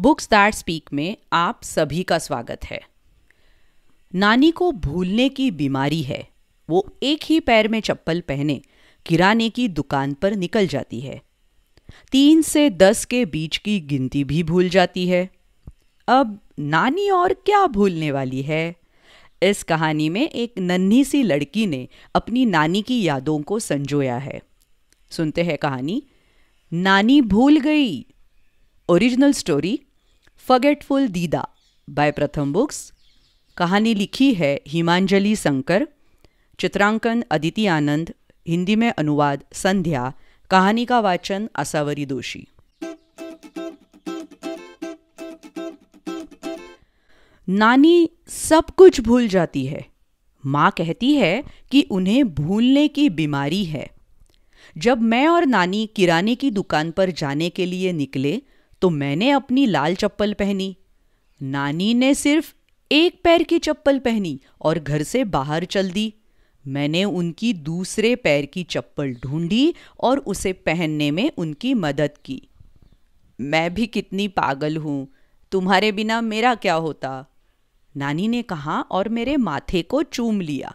books that speak में आप सभी का स्वागत है नानी को भूलने की बीमारी है वो एक ही पैर में चप्पल पहने किराने की दुकान पर निकल जाती है तीन से दस के बीच की गिनती भी भूल जाती है अब नानी और क्या भूलने वाली है इस कहानी में एक नन्ही सी लड़की ने अपनी नानी की यादों को संजोया है सुनते हैं कहानी नानी भूल गई ओरिजिनल स्टोरी फगेटफुल दीदा बाय प्रथम बुक्स कहानी लिखी है हिमांजलि शंकर चित्रांकन अदिति आनंद हिंदी में अनुवाद संध्या कहानी का वाचन असावरी दोषी नानी सब कुछ भूल जाती है माँ कहती है कि उन्हें भूलने की बीमारी है जब मैं और नानी किराने की दुकान पर जाने के लिए निकले तो मैंने अपनी लाल चप्पल पहनी नानी ने सिर्फ एक पैर की चप्पल पहनी और घर से बाहर चल दी मैंने उनकी दूसरे पैर की चप्पल ढूंढी और उसे पहनने में उनकी मदद की मैं भी कितनी पागल हूँ तुम्हारे बिना मेरा क्या होता नानी ने कहा और मेरे माथे को चूम लिया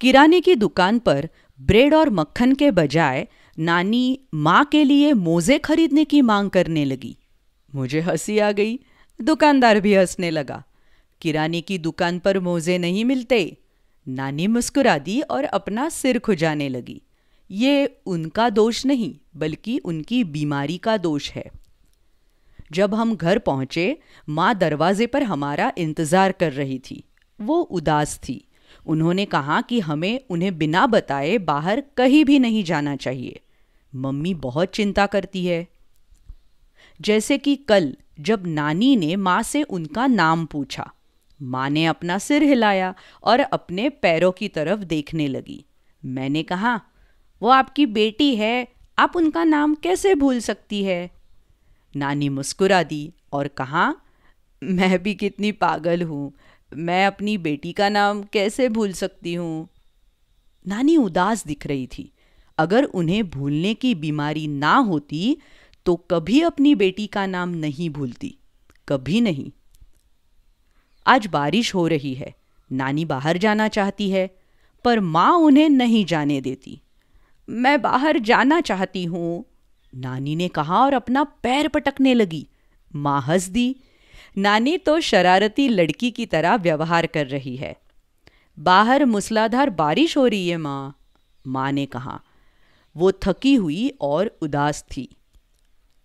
किराने की दुकान पर ब्रेड और मक्खन के बजाय नानी माँ के लिए मोज़े खरीदने की मांग करने लगी मुझे हंसी आ गई दुकानदार भी हंसने लगा किराने की दुकान पर मोज़े नहीं मिलते नानी मुस्कुरा दी और अपना सिर खुजाने लगी ये उनका दोष नहीं बल्कि उनकी बीमारी का दोष है जब हम घर पहुंचे माँ दरवाजे पर हमारा इंतज़ार कर रही थी वो उदास थी उन्होंने कहा कि हमें उन्हें बिना बताए बाहर कहीं भी नहीं जाना चाहिए मम्मी बहुत चिंता करती है जैसे कि कल जब नानी ने माँ से उनका नाम पूछा माँ ने अपना सिर हिलाया और अपने पैरों की तरफ देखने लगी मैंने कहा वो आपकी बेटी है आप उनका नाम कैसे भूल सकती है नानी मुस्कुरा दी और कहा मैं भी कितनी पागल हूँ मैं अपनी बेटी का नाम कैसे भूल सकती हूँ नानी उदास दिख रही थी अगर उन्हें भूलने की बीमारी ना होती तो कभी अपनी बेटी का नाम नहीं भूलती कभी नहीं आज बारिश हो रही है नानी बाहर जाना चाहती है पर माँ उन्हें नहीं जाने देती मैं बाहर जाना चाहती हूँ नानी ने कहा और अपना पैर पटकने लगी माँ हंस दी नानी तो शरारती लड़की की तरह व्यवहार कर रही है बाहर मूसलाधार बारिश हो रही है माँ माँ ने कहा वो थकी हुई और उदास थी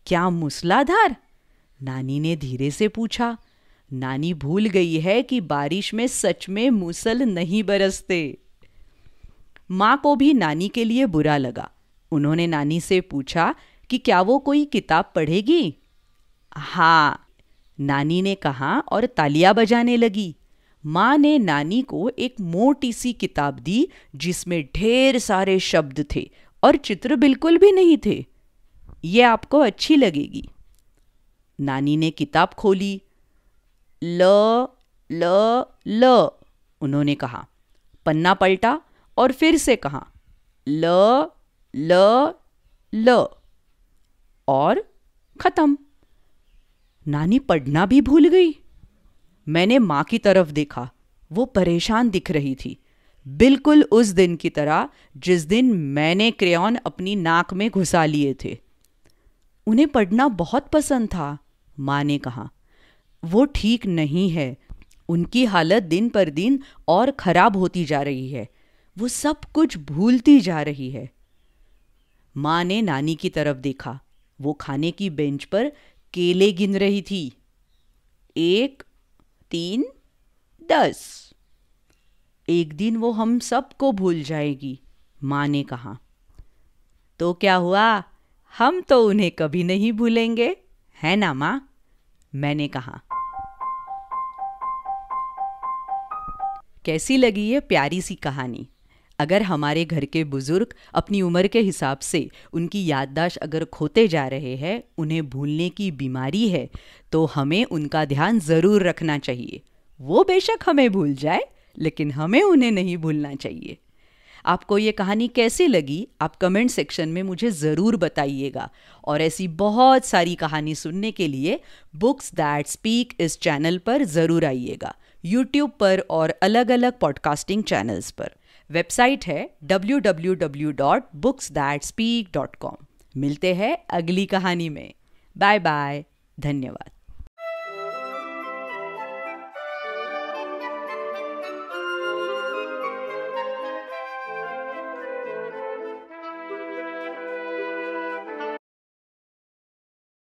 क्या मूसलाधार नानी ने धीरे से पूछा नानी भूल गई है कि बारिश में सच में मूसल नहीं बरसते माँ को भी नानी के लिए बुरा लगा उन्होंने नानी से पूछा कि क्या वो कोई किताब पढ़ेगी हाँ नानी ने कहा और तालियां बजाने लगी माँ ने नानी को एक मोटी सी किताब दी जिसमें ढेर सारे शब्द थे और चित्र बिल्कुल भी नहीं थे ये आपको अच्छी लगेगी नानी ने किताब खोली ल ल ल उन्होंने कहा पन्ना पलटा और फिर से कहा ल ल ल और ख़त्म नानी पढ़ना भी भूल गई मैंने माँ की तरफ देखा वो परेशान दिख रही थी बिल्कुल उस दिन की तरह जिस दिन मैंने क्रेन अपनी नाक में घुसा लिए थे उन्हें पढ़ना बहुत पसंद था माँ ने कहा वो ठीक नहीं है उनकी हालत दिन पर दिन और खराब होती जा रही है वो सब कुछ भूलती जा रही है माँ ने नानी की तरफ देखा वो खाने की बेंच पर केले गिन रही थी एक तीन दस एक दिन वो हम सबको भूल जाएगी माँ ने कहा तो क्या हुआ हम तो उन्हें कभी नहीं भूलेंगे है ना माँ मैंने कहा कैसी लगी ये प्यारी सी कहानी अगर हमारे घर के बुजुर्ग अपनी उम्र के हिसाब से उनकी याददाश्त अगर खोते जा रहे हैं उन्हें भूलने की बीमारी है तो हमें उनका ध्यान ज़रूर रखना चाहिए वो बेशक हमें भूल जाए लेकिन हमें उन्हें नहीं भूलना चाहिए आपको ये कहानी कैसी लगी आप कमेंट सेक्शन में मुझे ज़रूर बताइएगा और ऐसी बहुत सारी कहानी सुनने के लिए बुक्स दैट स्पीक इस चैनल पर ज़रूर आइएगा यूट्यूब पर और अलग अलग पॉडकास्टिंग चैनल्स पर वेबसाइट है www.booksthatspeak.com मिलते हैं अगली कहानी में बाय बाय धन्यवाद